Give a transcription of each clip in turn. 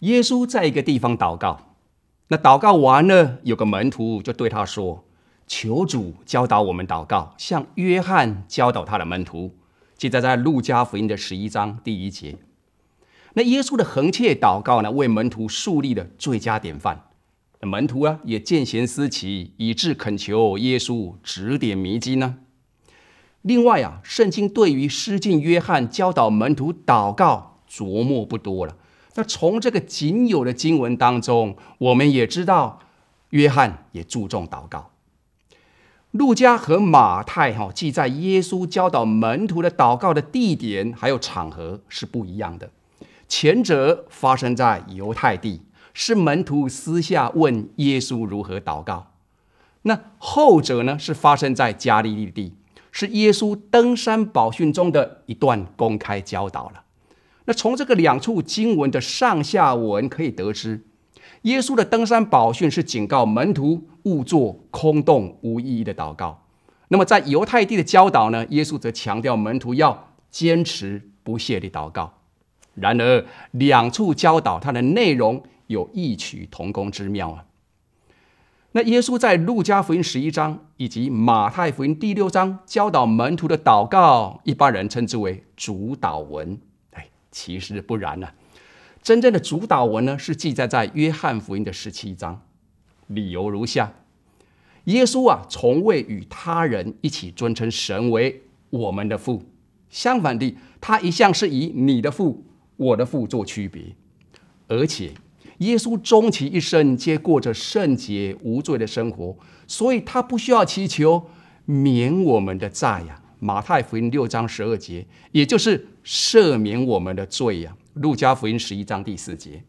耶稣在一个地方祷告，那祷告完了，有个门徒就对他说：“求主教导我们祷告，像约翰教导他的门徒。”记载在路加福音的十一章第一节，那耶稣的横切祷告呢，为门徒树立了最佳典范。门徒啊，也见贤思齐，以致恳求耶稣指点迷津呢。另外啊，圣经对于施浸约翰教导门徒祷告琢磨不多了。那从这个仅有的经文当中，我们也知道，约翰也注重祷告。路加和马太哈记在耶稣教导门徒的祷告的地点还有场合是不一样的。前者发生在犹太地，是门徒私下问耶稣如何祷告；那后者呢，是发生在加利利地，是耶稣登山宝训中的一段公开教导了。那从这个两处经文的上下文可以得知，耶稣的登山宝训是警告门徒勿做空洞无意义的祷告。那么在犹太地的教导呢？耶稣则强调门徒要坚持不懈的祷告。然而两处教导它的内容有异曲同工之妙啊！那耶稣在路加福音十一章以及马太福音第六章教导门徒的祷告，一般人称之为主祷文。其实不然呢，真正的主导文呢是记载在约翰福音的十七章，理由如下：耶稣啊，从未与他人一起尊称神为我们的父，相反地，他一向是以你的父、我的父做区别。而且，耶稣终其一生皆过着圣洁无罪的生活，所以他不需要祈求免我们的债呀。马太福音六章十二节，也就是赦免我们的罪呀。路加福音十一章第四节，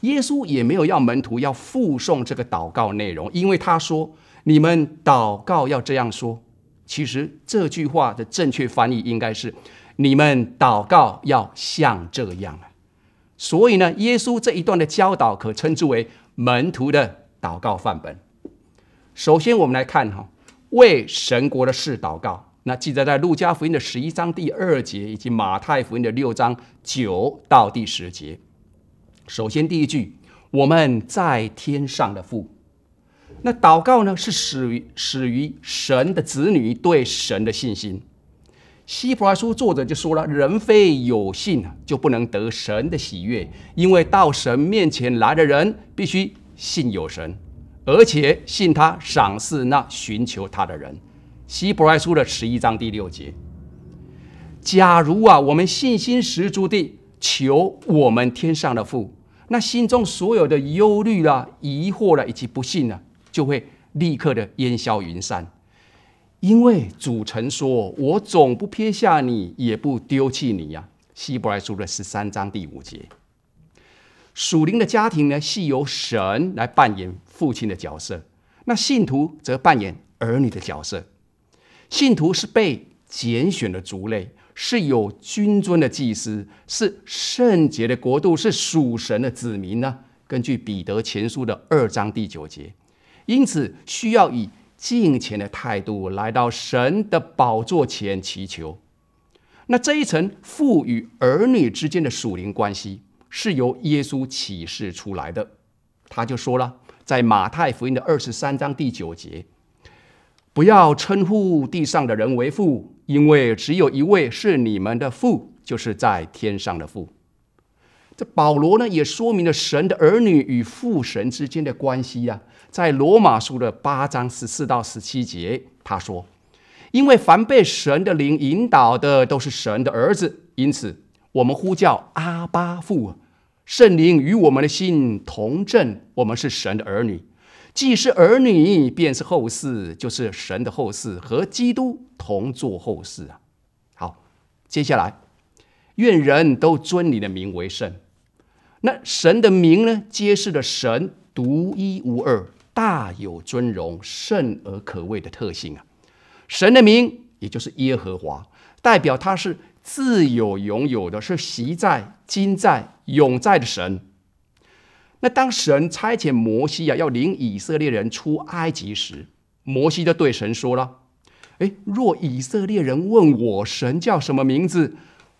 耶稣也没有要门徒要附送这个祷告内容，因为他说：“你们祷告要这样说。”其实这句话的正确翻译应该是：“你们祷告要像这样啊。”所以呢，耶稣这一段的教导可称之为门徒的祷告范本。首先，我们来看哈，为神国的事祷告。那记载在路加福音的十一章第二节，以及马太福音的六章九到第十节。首先，第一句：“我们在天上的父。”那祷告呢？是始于始于神的子女对神的信心。希伯来书作者就说了：“人非有信，就不能得神的喜悦，因为到神面前来的人，必须信有神，而且信他赏赐那寻求他的人。”希伯来书的十一章第六节：，假如啊，我们信心十足地求我们天上的父，那心中所有的忧虑啦、疑惑啦以及不信呢，就会立刻的烟消云散，因为主曾说：“我总不撇下你，也不丢弃你呀。”希伯来书的十三章第五节：，属灵的家庭呢，是由神来扮演父亲的角色，那信徒则扮演儿女的角色。信徒是被拣选的族类，是有君尊的祭司，是圣洁的国度，是属神的子民呢。根据彼得前书的二章第九节，因此需要以敬虔的态度来到神的宝座前祈求。那这一层父与儿女之间的属灵关系是由耶稣启示出来的。他就说了，在马太福音的二十三章第九节。不要称呼地上的人为父，因为只有一位是你们的父，就是在天上的父。这保罗呢，也说明了神的儿女与父神之间的关系呀。在罗马书的八章十四到十七节，他说：“因为凡被神的灵引导的，都是神的儿子。因此，我们呼叫阿巴父，圣灵与我们的心同正，我们是神的儿女。”既是儿女，便是后世，就是神的后世，和基督同作后世啊！好，接下来，愿人都尊你的名为圣。那神的名呢，揭示了神独一无二、大有尊荣、圣而可畏的特性啊！神的名，也就是耶和华，代表他是自有、拥有的，是习在、今在、永在的神。那当神差遣摩西呀，要领以色列人出埃及时，摩西就对神说了：“哎，若以色列人问我神叫什么名字，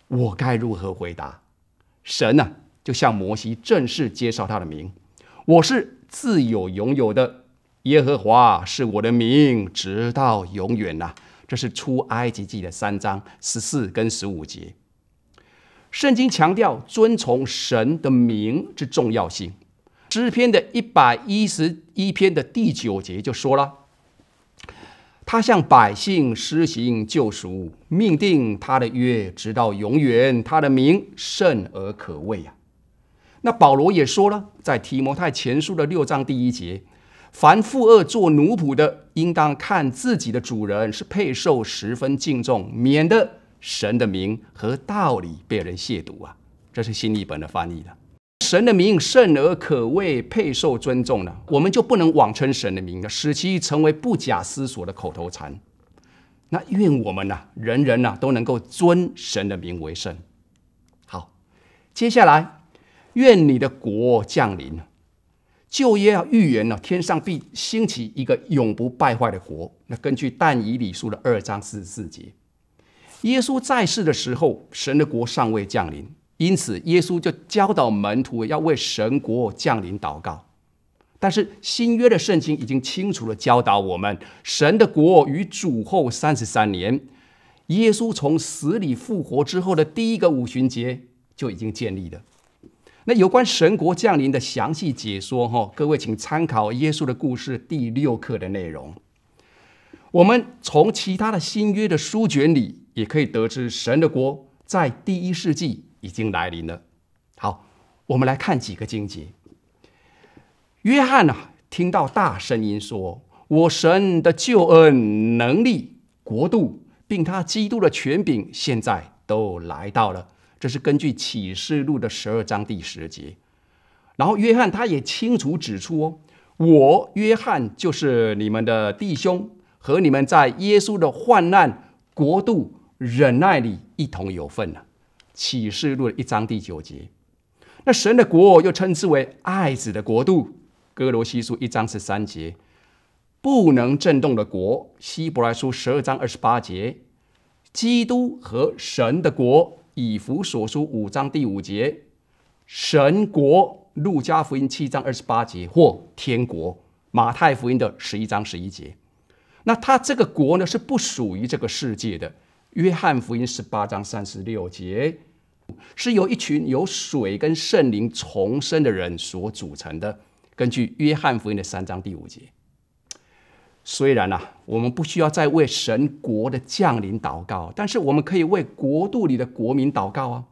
我该如何回答？”神呢，就向摩西正式介绍他的名：“我是自有永有的耶和华是我的名，直到永远呐。”这是出埃及记的三章十四跟十五节。圣经强调遵从神的名之重要性。诗篇的一百一十一篇的第九节就说了，他向百姓施行救赎，命定他的约直到永远，他的名甚而可畏啊。那保罗也说了，在提摩太前书的六章第一节，凡富恶做奴仆的，应当看自己的主人是配受十分敬重，免得神的名和道理被人亵渎啊。这是新译本的翻译的。神的名甚而可谓配受尊重呢？我们就不能妄称神的名了，使其成为不假思索的口头禅。那愿我们呢，人人呢都能够尊神的名为圣。好，接下来，愿你的国降临。旧约预言呢，天上必兴起一个永不败坏的国。那根据但以理书的二章四十四节，耶稣在世的时候，神的国尚未降临。因此，耶稣就教导门徒要为神国降临祷告。但是，新约的圣经已经清楚的教导我们，神的国与主后三十三年，耶稣从死里复活之后的第一个五旬节就已经建立了。那有关神国降临的详细解说，哈，各位请参考《耶稣的故事》第六课的内容。我们从其他的新约的书卷里，也可以得知神的国在第一世纪。已经来临了。好，我们来看几个经节。约翰呐，听到大声音说：“我神的救恩能力、国度，并他基督的权柄，现在都来到了。”这是根据启示录的十二章第十节。然后约翰他也清楚指出：“哦，我约翰就是你们的弟兄，和你们在耶稣的患难、国度、忍耐里一同有份了。”启示录一章第九节，那神的国又称之为爱子的国度。哥罗西书一章十三节，不能震动的国。希伯来书十二章二十八节，基督和神的国。以弗所书五章第五节，神国。路加福音七章二十八节或天国。马太福音的十一章十一节，那他这个国呢是不属于这个世界的。约翰福音十八章三十六节。是由一群由水跟圣灵重生的人所组成的。根据约翰福音的三章第五节，虽然呐，我们不需要再为神国的降临祷告，但是我们可以为国度里的国民祷告啊。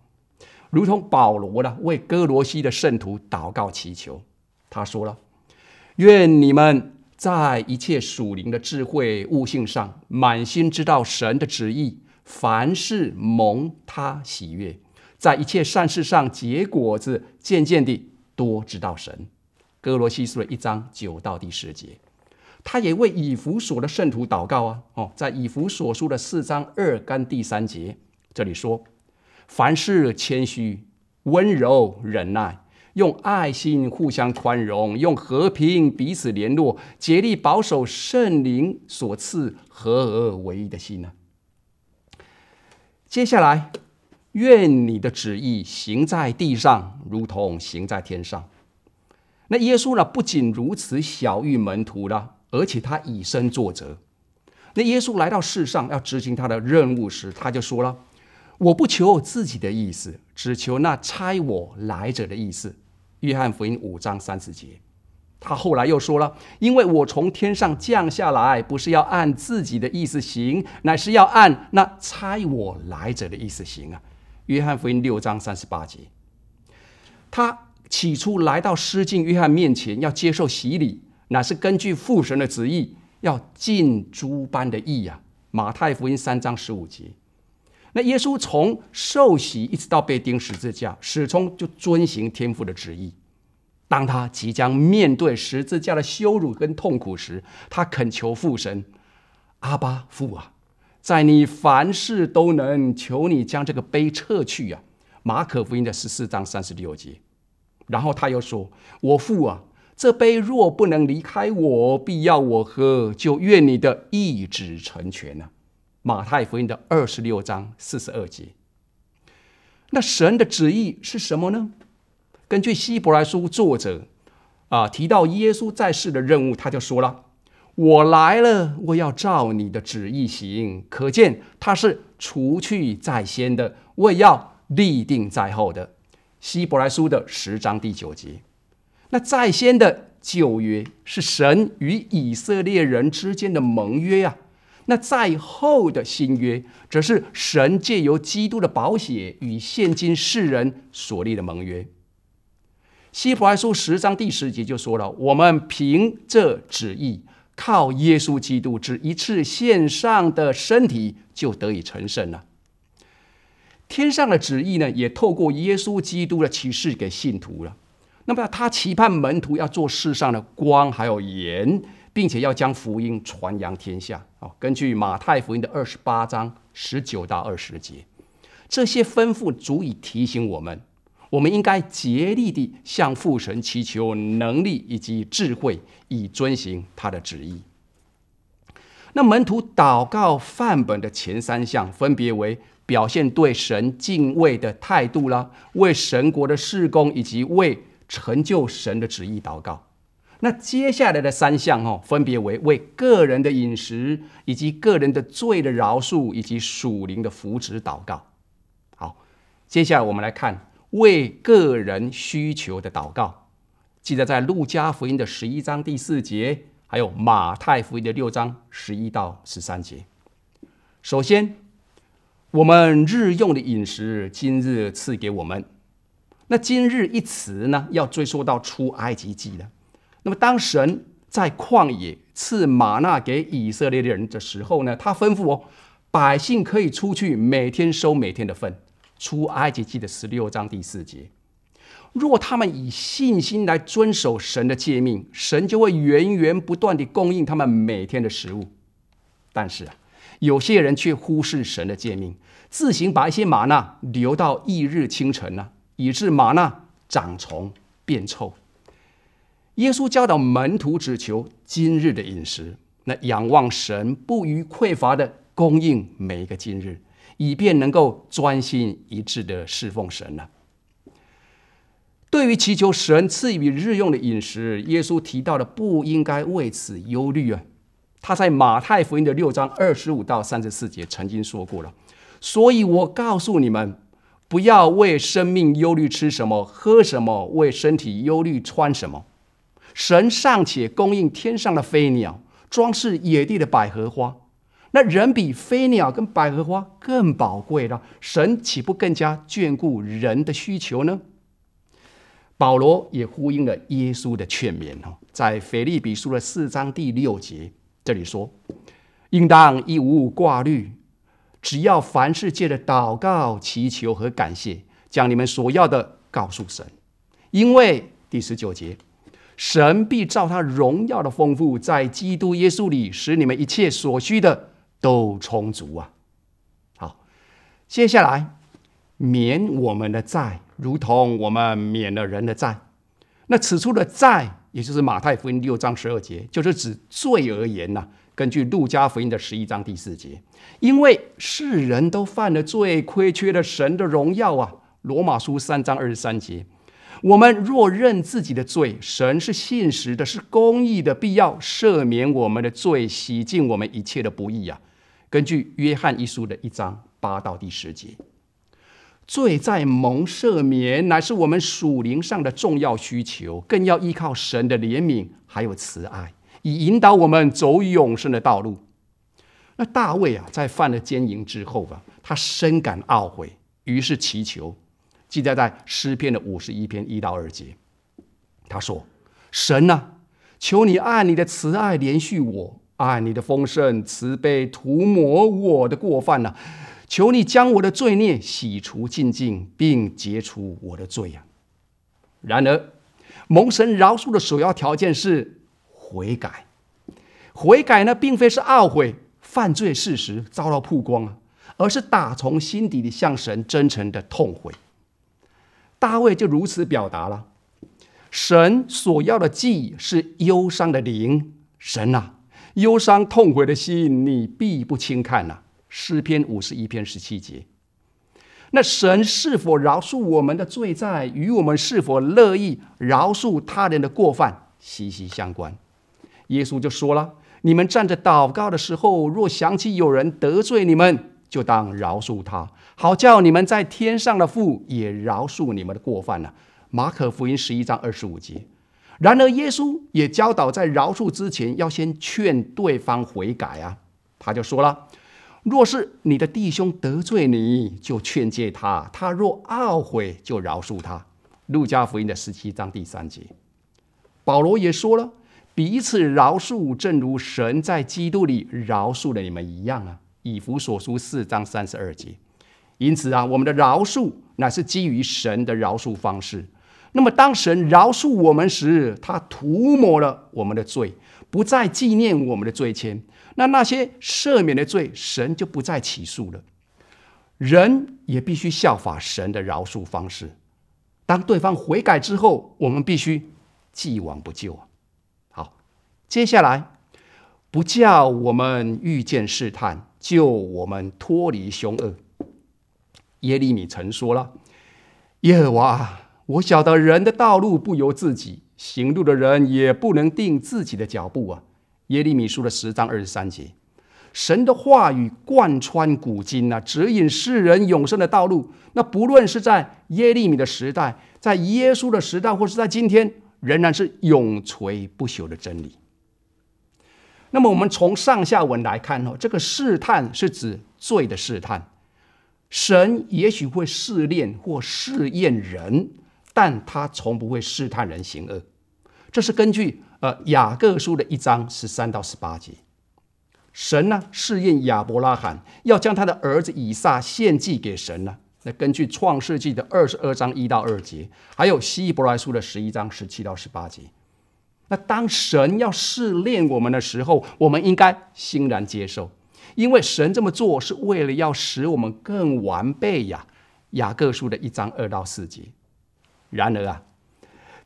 如同保罗呢，为哥罗西的圣徒祷告祈求，他说了：愿你们在一切属灵的智慧悟性上，满心知道神的旨意，凡事蒙他喜悦。在一切善事上结果子，渐渐地多知道神。哥罗西书的一章九到第十节，他也为以弗所的圣徒祷告啊！哦，在以弗所书的四章二干第三节这里说：凡事谦虚、温柔、忍耐，用爱心互相宽容，用和平彼此联络，竭力保守圣灵所赐合而为一的心呢。接下来。愿你的旨意行在地上，如同行在天上。那耶稣呢？不仅如此，小谕门徒了，而且他以身作则。那耶稣来到世上要执行他的任务时，他就说了：“我不求自己的意思，只求那差我来者的意思。”约翰福音五章三十节。他后来又说了：“因为我从天上降下来，不是要按自己的意思行，乃是要按那差我来者的意思行啊。”约翰福音六章三十八节，他起初来到施浸约翰面前要接受洗礼，乃是根据父神的旨意要尽诸般的义呀。马太福音三章十五节，那耶稣从受洗一直到被钉十字架，始终就遵行天父的旨意。当他即将面对十字架的羞辱跟痛苦时，他恳求父神阿巴父啊。在你凡事都能，求你将这个杯撤去呀。马可福音的十四章三十六节，然后他又说：“我父啊，这杯若不能离开我，必要我喝，就愿你的意旨成全了。”马太福音的二十六章四十二节。那神的旨意是什么呢？根据希伯来书作者啊提到耶稣在世的任务，他就说了。我来了，我要照你的旨意行。可见他是除去在先的，我也要立定在后的。希伯来书的十章第九节，那在先的旧约是神与以色列人之间的盟约啊，那在后的新约则是神借由基督的宝血与现今世人所立的盟约。希伯来书十章第十节就说了，我们凭这旨意。靠耶稣基督这一次献上的身体就得以成圣了。天上的旨意呢，也透过耶稣基督的启示给信徒了。那么他期盼门徒要做世上的光，还有盐，并且要将福音传扬天下。哦，根据马太福音的二十八章十九到二十节，这些吩咐足以提醒我们。我们应该竭力地向父神祈求能力以及智慧，以遵行他的旨意。那门徒祷告范本的前三项，分别为表现对神敬畏的态度啦，为神国的事工以及为成就神的旨意祷告。那接下来的三项哦，分别为为个人的饮食以及个人的罪的饶恕以及属灵的扶持祷告。好，接下来我们来看。为个人需求的祷告，记得在路加福音的十一章第四节，还有马太福音的六章十一到十三节。首先，我们日用的饮食，今日赐给我们。那“今日”一词呢，要追溯到出埃及记了。那么，当神在旷野赐玛纳给以色列人的时候呢，他吩咐哦，百姓可以出去，每天收每天的份。出埃及记的十六章第四节：若他们以信心来遵守神的诫命，神就会源源不断的供应他们每天的食物。但是啊，有些人却忽视神的诫命，自行把一些玛纳留到翌日清晨呢，以致玛纳长虫变臭。耶稣教导门徒只求今日的饮食，那仰望神不予匮乏的供应每一个今日。以便能够专心一致的侍奉神了。对于祈求神赐予日用的饮食，耶稣提到的不应该为此忧虑啊。他在马太福音的六章二十五到三十四节曾经说过了。所以我告诉你们，不要为生命忧虑吃什么，喝什么；为身体忧虑穿什么。神尚且供应天上的飞鸟，装饰野地的百合花。那人比飞鸟跟百合花更宝贵了，神岂不更加眷顾人的需求呢？保罗也呼应了耶稣的劝勉哦，在腓立比书的四章第六节这里说：“应当一无挂虑，只要凡事借着祷告、祈求和感谢，将你们所要的告诉神，因为第十九节，神必照他荣耀的丰富，在基督耶稣里使你们一切所需的。”都充足啊！好，接下来免我们的债，如同我们免了人的债。那此处的债，也就是马太福音六章十二节，就是指罪而言呐。根据路加福音的十一章第四节，因为世人都犯了罪，亏缺了神的荣耀啊。罗马书三章二十三节。我们若认自己的罪，神是信实的，是公义的，必要赦免我们的罪，洗净我们一切的不义啊！根据约翰一书的一章八到第十节，罪在蒙赦免乃是我们属灵上的重要需求，更要依靠神的怜悯还有慈爱，以引导我们走永生的道路。那大卫啊，在犯了奸淫之后啊，他深感懊悔，于是祈求。记载在诗篇的五十一篇一到二节，他说：“神呐，求你按你的慈爱怜恤我，按你的丰盛慈悲涂抹我的过犯呐，求你将我的罪孽洗除净净，并解除我的罪啊。”然而，蒙神饶恕的首要条件是悔改。悔改呢，并非是懊悔犯罪事实遭到曝光啊，而是打从心底里向神真诚的痛悔。大卫就如此表达了：神所要的祭是忧伤的灵。神呐，忧伤痛悔的心，你必不轻看呐。诗篇五十一篇十七节。那神是否饶恕我们的罪，在与我们是否乐意饶恕他人的过犯息息相关。耶稣就说了：你们站着祷告的时候，若想起有人得罪你们，就当饶恕他，好叫你们在天上的父也饶恕你们的过犯呢。马可福音十一章二十五节。然而耶稣也教导，在饶恕之前要先劝对方悔改啊。他就说了：“若是你的弟兄得罪你，就劝诫他；他若懊悔，就饶恕他。”路加福音的十七章第三节。保罗也说了：“彼此饶恕，正如神在基督里饶恕了你们一样啊。”以弗所书四章三十二节，因此啊，我们的饶恕乃是基于神的饶恕方式。那么，当神饶恕我们时，他涂抹了我们的罪，不再纪念我们的罪愆。那那些赦免的罪，神就不再起诉了。人也必须效法神的饶恕方式。当对方悔改之后，我们必须既往不咎。好，接下来不叫我们遇见试探。救我们脱离凶恶。耶利米曾说了：“耶和华，我晓得人的道路不由自己，行路的人也不能定自己的脚步啊。”耶利米书的十章二十三节，神的话语贯穿古今啊，指引世人永生的道路。那不论是在耶利米的时代，在耶稣的时代，或是在今天，仍然是永垂不朽的真理。那么我们从上下文来看哦，这个试探是指罪的试探。神也许会试炼或试验人，但他从不会试探人行恶。这是根据呃雅各书的一章十三到十八节。神呢试验亚伯拉罕，要将他的儿子以撒献祭给神呢。那根据创世纪的二十二章一到二节，还有希伯来书的十一章十七到十八节。那当神要试炼我们的时候，我们应该欣然接受，因为神这么做是为了要使我们更完备呀。雅各书的一章二到四节。然而啊，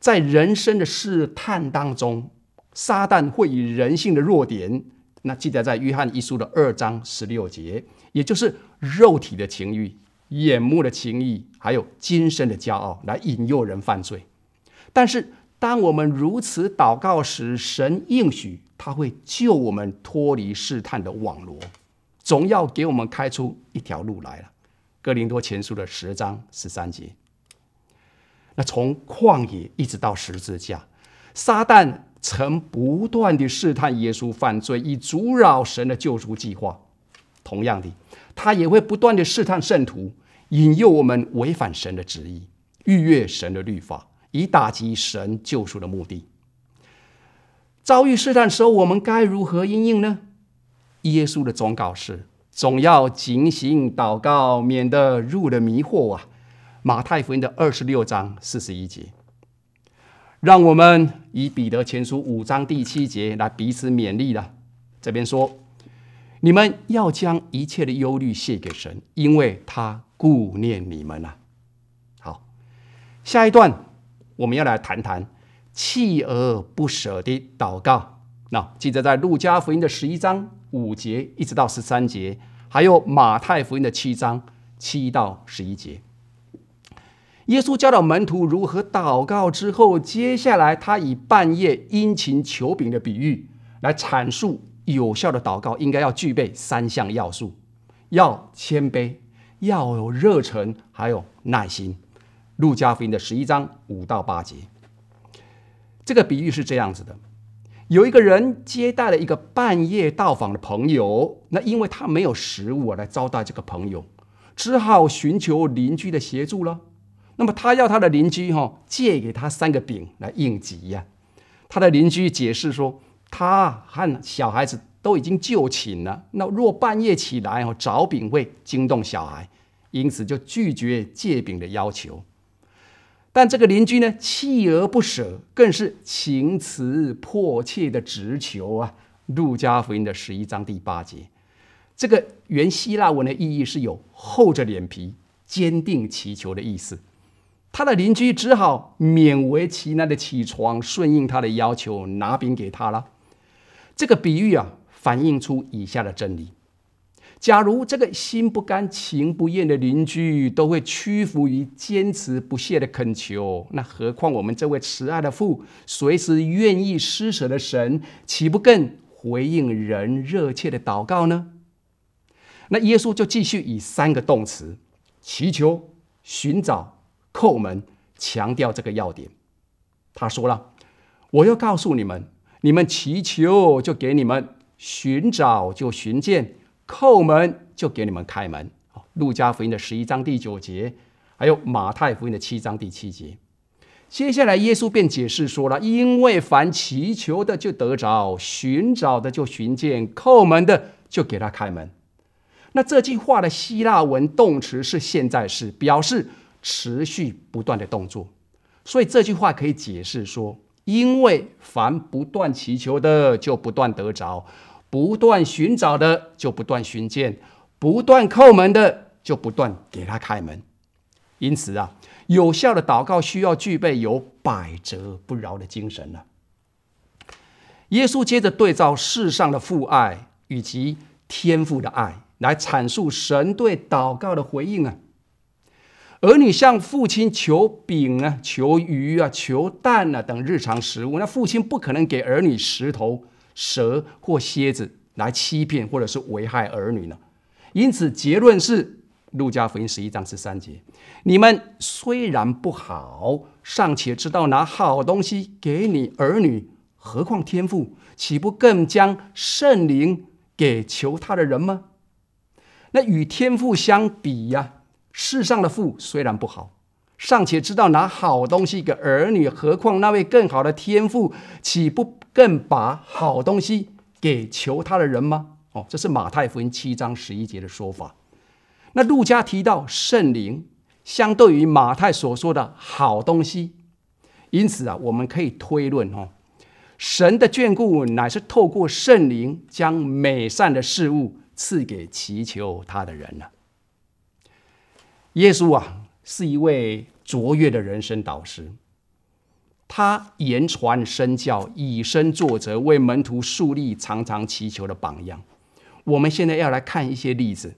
在人生的试探当中，撒旦会以人性的弱点，那记载在约翰一书的二章十六节，也就是肉体的情欲、眼目的情欲，还有今生的骄傲，来引诱人犯罪。但是。当我们如此祷告时，神应许他会救我们脱离试探的网罗，总要给我们开出一条路来了。哥林多前书的十章十三节，那从旷野一直到十字架，撒旦曾不断的试探耶稣犯罪，以阻扰神的救赎计划。同样的，他也会不断的试探圣徒，引诱我们违反神的旨意，逾越神的律法。以打击神救赎的目的，遭遇试探时候，我们该如何应应呢？耶稣的忠告是：总要警醒祷告，免得入了迷惑啊！马太福音的二十六章四十一节，让我们以彼得前书五章第七节来彼此勉励了。这边说：你们要将一切的忧虑卸给神，因为他顾念你们了。好，下一段。我们要来谈谈锲而不舍的祷告。那记得在路加福音的十一章五节一直到十三节，还有马太福音的七章七到十一节，耶稣教导门徒如何祷告之后，接下来他以半夜殷勤求饼的比喻来阐述有效的祷告应该要具备三项要素：要谦卑，要有热忱，还有耐心。路加福音的十一章五到八节，这个比喻是这样子的：有一个人接待了一个半夜到访的朋友，那因为他没有食物来招待这个朋友，只好寻求邻居的协助了。那么他要他的邻居哈借给他三个饼来应急呀。他的邻居解释说，他和小孩子都已经就寝了，那若半夜起来哦找饼会惊动小孩，因此就拒绝借饼的要求。但这个邻居呢，锲而不舍，更是情辞迫切的直求啊。路加福音的十一章第八节，这个原希腊文的意义是有厚着脸皮、坚定祈求的意思。他的邻居只好勉为其难的起床，顺应他的要求，拿饼给他了。这个比喻啊，反映出以下的真理。假如这个心不甘情不愿的邻居都会屈服于坚持不懈的恳求，那何况我们这位慈爱的父、随时愿意施舍的神，岂不更回应人热切的祷告呢？那耶稣就继续以三个动词：祈求、寻找、叩门，强调这个要点。他说了：“我要告诉你们，你们祈求，就给你们；寻找，就寻见。”叩门就给你们开门。路加福音的十一章第九节，还有马太福音的七章第七节。接下来，耶稣便解释说了：因为凡祈求的就得着，寻找的就寻见，叩门的就给他开门。那这句话的希腊文动词是现在式，表示持续不断的动作。所以这句话可以解释说：因为凡不断祈求的，就不断得着。不断寻找的就不断寻见，不断叩门的就不断给他开门。因此啊，有效的祷告需要具备有百折不挠的精神呢。耶稣接着对照世上的父爱以及天父的爱来阐述神对祷告的回应啊。儿女向父亲求饼啊、求鱼啊，求蛋啊等日常食物，那父亲不可能给儿女石头。蛇或蝎子来欺骗或者是危害儿女呢？因此结论是《路加福音》十一章十三节：“你们虽然不好，尚且知道拿好东西给你儿女，何况天父？岂不更将圣灵给求他的人吗？”那与天父相比呀，世上的父虽然不好，尚且知道拿好东西给儿女，何况那位更好的天父？岂不？更把好东西给求他的人吗？哦，这是马太福音七章十一节的说法。那路加提到圣灵，相对于马太所说的好东西，因此啊，我们可以推论哦，神的眷顾乃是透过圣灵将美善的事物赐给祈求他的人了。耶稣啊，是一位卓越的人生导师。他言传身教，以身作则，为门徒树立常常祈求的榜样。我们现在要来看一些例子。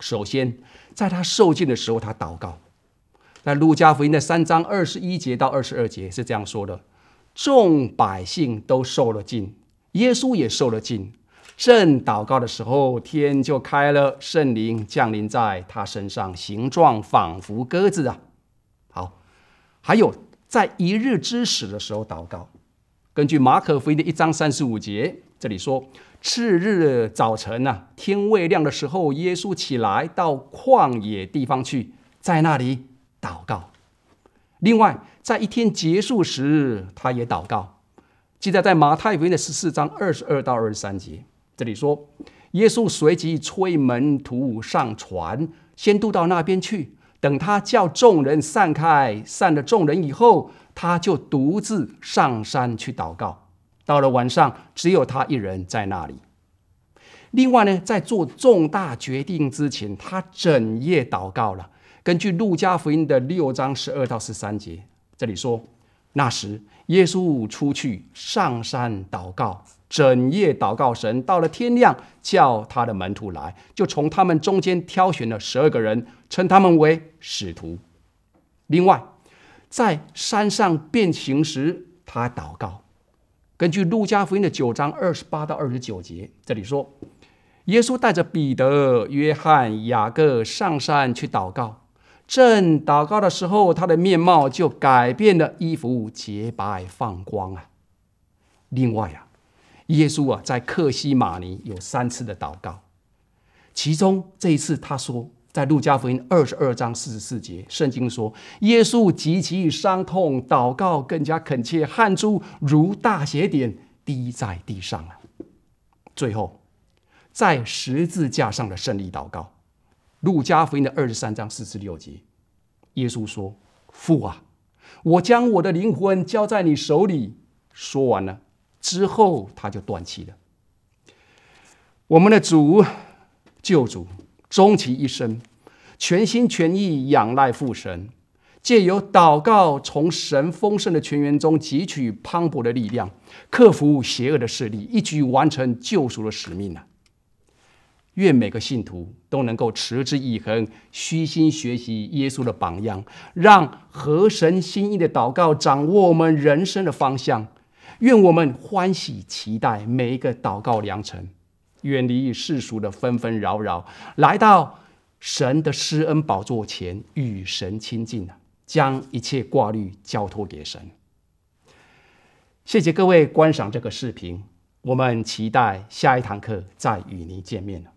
首先，在他受尽的时候，他祷告，在路加福音的三章二十一节到二十二节是这样说的：“众百姓都受了禁，耶稣也受了禁。正祷告的时候，天就开了，圣灵降临在他身上，形状仿佛鸽子啊。”好，还有。在一日之始的时候祷告，根据马可福音的一章三十五节，这里说次日早晨呐，天未亮的时候，耶稣起来到旷野地方去，在那里祷告。另外，在一天结束时，他也祷告。记得在马太福音的十四章二十二到二十三节，这里说，耶稣随即催门徒上船，先渡到那边去。等他叫众人散开，散了众人以后，他就独自上山去祷告。到了晚上，只有他一人在那里。另外呢，在做重大决定之前，他整夜祷告了。根据路加福音的六章十二到十三节，这里说，那时耶稣出去上山祷告。整夜祷告神，到了天亮，叫他的门徒来，就从他们中间挑选了十二个人，称他们为使徒。另外，在山上变形时，他祷告。根据路加福音的九章二十八到二十九节，这里说，耶稣带着彼得、约翰、雅各上山去祷告，正祷告的时候，他的面貌就改变了，衣服洁白放光啊。另外呀。耶稣啊，在克西马尼有三次的祷告，其中这一次他说，在路加福音二十二章四十四节，圣经说，耶稣极其伤痛祷告，更加恳切，汗珠如大血点滴在地上了。最后，在十字架上的胜利祷告，路加福音的二十三章四十六节，耶稣说：“父啊，我将我的灵魂交在你手里。”说完了。之后他就断气了。我们的主，救主，终其一生，全心全意仰赖父神，借由祷告，从神丰盛的泉源中汲取磅礴的力量，克服邪恶的势力，一举完成救赎的使命啊。愿每个信徒都能够持之以恒，虚心学习耶稣的榜样，让合神心意的祷告掌握我们人生的方向。愿我们欢喜期待每一个祷告良辰，远离世俗的纷纷扰扰，来到神的施恩宝座前与神亲近将一切挂虑交托给神。谢谢各位观赏这个视频，我们期待下一堂课再与您见面了。